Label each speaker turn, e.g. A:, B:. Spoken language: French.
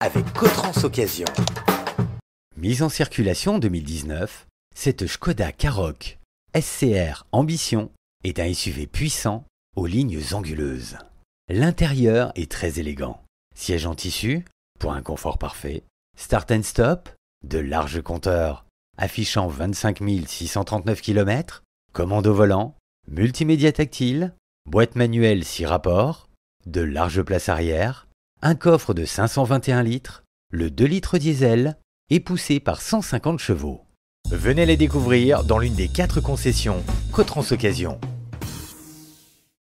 A: avec Cotrans Occasion. Mise en circulation 2019, cette Skoda Karoq SCR Ambition est un SUV puissant aux lignes anguleuses. L'intérieur est très élégant. Siège en tissu, pour un confort parfait. Start and stop, de larges compteurs, affichant 25 639 km, commande au volant, multimédia tactile, boîte manuelle 6 rapports, de larges places arrière, un coffre de 521 litres, le 2 litres diesel, est poussé par 150 chevaux. Venez les découvrir dans l'une des quatre concessions Cotrans Occasion.